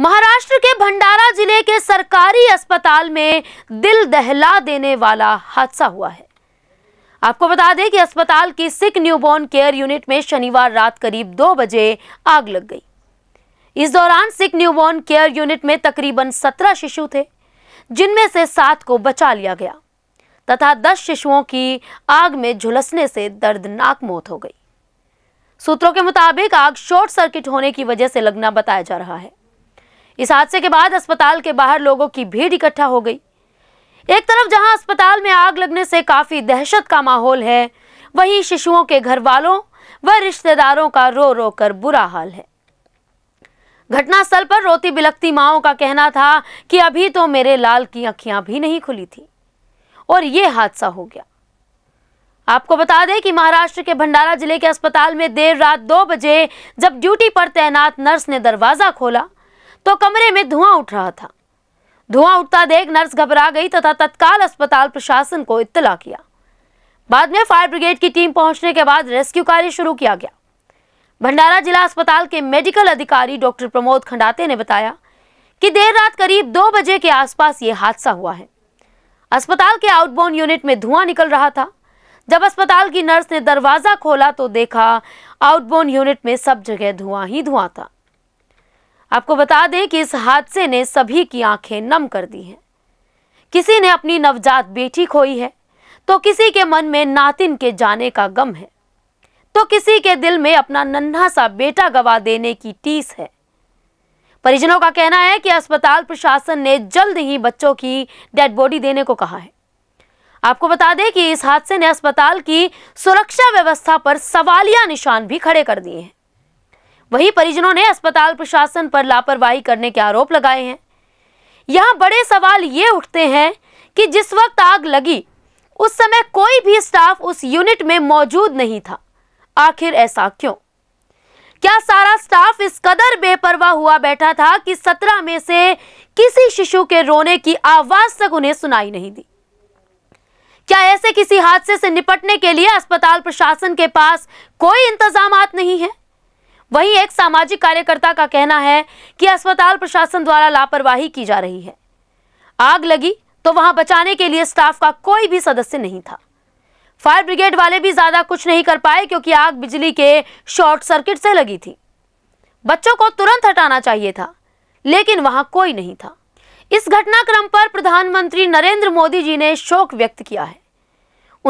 महाराष्ट्र के भंडारा जिले के सरकारी अस्पताल में दिल दहला देने वाला हादसा हुआ है आपको बता दें कि अस्पताल की सिक न्यूबॉर्न केयर यूनिट में शनिवार रात करीब दो बजे आग लग गई इस दौरान सिक न्यूबॉर्न केयर यूनिट में तकरीबन सत्रह शिशु थे जिनमें से सात को बचा लिया गया तथा दस शिशुओं की आग में झुलसने से दर्दनाक मौत हो गई सूत्रों के मुताबिक आग शॉर्ट सर्किट होने की वजह से लगना बताया जा रहा है इस हादसे के बाद अस्पताल के बाहर लोगों की भीड़ इकट्ठा हो गई एक तरफ जहां अस्पताल में आग लगने से काफी दहशत का माहौल है वहीं शिशुओं के घर वालों व रिश्तेदारों का रो रो कर बुरा हाल है घटनास्थल पर रोती बिलकती माओ का कहना था कि अभी तो मेरे लाल की अखियां भी नहीं खुली थी और ये हादसा हो गया आपको बता दें कि महाराष्ट्र के भंडारा जिले के अस्पताल में देर रात दो बजे जब ड्यूटी पर तैनात नर्स ने दरवाजा खोला तो कमरे में धुआं उठ रहा था धुआं उठता देख नर्स घबरा गई तथा तत्काल अस्पताल प्रशासन को इत्तला किया बाद में फायर ब्रिगेड की टीम पहुंचने के बाद रेस्क्यू कार्य शुरू किया गया भंडारा जिला अस्पताल के मेडिकल अधिकारी डॉक्टर प्रमोद खंडाते ने बताया कि देर रात करीब दो बजे के आसपास ये हादसा हुआ है अस्पताल के आउटबोर्न यूनिट में धुआं निकल रहा था जब अस्पताल की नर्स ने दरवाजा खोला तो देखा आउटबोर्न यूनिट में सब जगह धुआं ही धुआं था आपको बता दें कि इस हादसे ने सभी की आंखें नम कर दी हैं किसी ने अपनी नवजात बेटी खोई है तो किसी के मन में नातिन के जाने का गम है तो किसी के दिल में अपना नन्हा सा बेटा गवा देने की टीस है परिजनों का कहना है कि अस्पताल प्रशासन ने जल्द ही बच्चों की डेड बॉडी देने को कहा है आपको बता दें कि इस हादसे ने अस्पताल की सुरक्षा व्यवस्था पर सवालिया निशान भी खड़े कर दिए हैं वहीं परिजनों ने अस्पताल प्रशासन पर लापरवाही करने के आरोप लगाए हैं यहां बड़े सवाल ये उठते हैं कि जिस वक्त आग लगी उस समय कोई भी स्टाफ उस यूनिट में मौजूद नहीं था आखिर ऐसा क्यों क्या सारा स्टाफ इस कदर बेपरवाह हुआ बैठा था कि सत्रह में से किसी शिशु के रोने की आवाज तक उन्हें सुनाई नहीं दी क्या ऐसे किसी हादसे से निपटने के लिए अस्पताल प्रशासन के पास कोई इंतजाम नहीं है वहीं एक सामाजिक कार्यकर्ता का कहना है कि अस्पताल प्रशासन द्वारा लापरवाही की जा रही है आग लगी तो वहां बचाने के लिए स्टाफ का कोई भी सदस्य नहीं था फायर ब्रिगेड वाले भी ज्यादा कुछ नहीं कर पाए क्योंकि आग बिजली के शॉर्ट सर्किट से लगी थी बच्चों को तुरंत हटाना चाहिए था लेकिन वहां कोई नहीं था इस घटनाक्रम पर प्रधानमंत्री नरेंद्र मोदी जी ने शोक व्यक्त किया है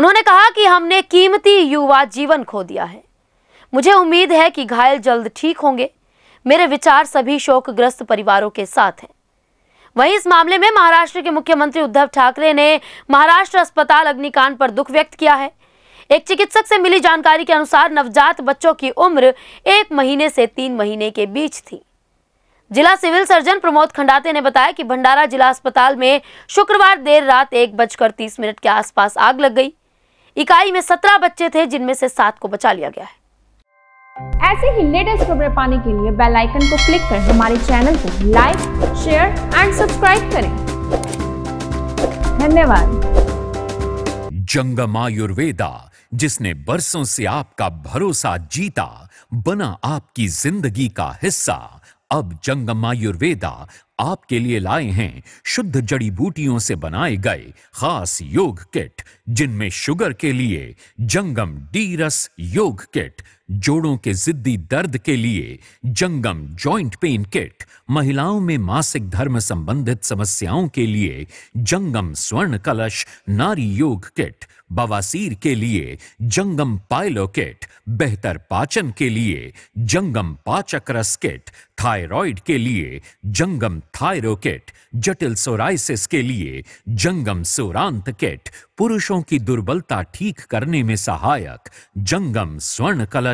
उन्होंने कहा कि हमने कीमती युवा जीवन खो दिया है मुझे उम्मीद है कि घायल जल्द ठीक होंगे मेरे विचार सभी शोकग्रस्त परिवारों के साथ हैं वहीं इस मामले में महाराष्ट्र के मुख्यमंत्री उद्धव ठाकरे ने महाराष्ट्र अस्पताल अग्निकांड पर दुख व्यक्त किया है एक चिकित्सक से मिली जानकारी के अनुसार नवजात बच्चों की उम्र एक महीने से तीन महीने के बीच थी जिला सिविल सर्जन प्रमोद खंडाते ने बताया कि भंडारा जिला अस्पताल में शुक्रवार देर रात एक बजकर तीस मिनट के आसपास आग लग गई इकाई में सत्रह बच्चे थे जिनमें से सात को बचा लिया गया है ऐसे ही लेटेस्ट खबरें पाने के लिए बेल आइकन को क्लिक कर हमारे चैनल को लाइक शेयर एंड सब्सक्राइब करें धन्यवाद जंगम आयुर्वेदा जिसने बरसों से आपका भरोसा जीता बना आपकी जिंदगी का हिस्सा अब जंगम आयुर्वेदा आपके लिए लाए हैं शुद्ध जड़ी बूटियों से बनाए गए खास योग किट जिनमें शुगर के लिए जंगम डीरस योग किट जोड़ों के जिद्दी दर्द के लिए जंगम जॉइंट पेन किट महिलाओं में मासिक धर्म संबंधित समस्याओं के लिए जंगम स्वर्ण कलश नारी योग किट बवासीर के लिए जंगम पाइलो किट बेहतर पाचन के लिए जंगम पाचक रस किट थायराइड के लिए जंगम थायरो किट जटिल सोराइसिस के लिए जंगम सोरांत किट पुरुषों की दुर्बलता ठीक करने में सहायक जंगम स्वर्ण कलश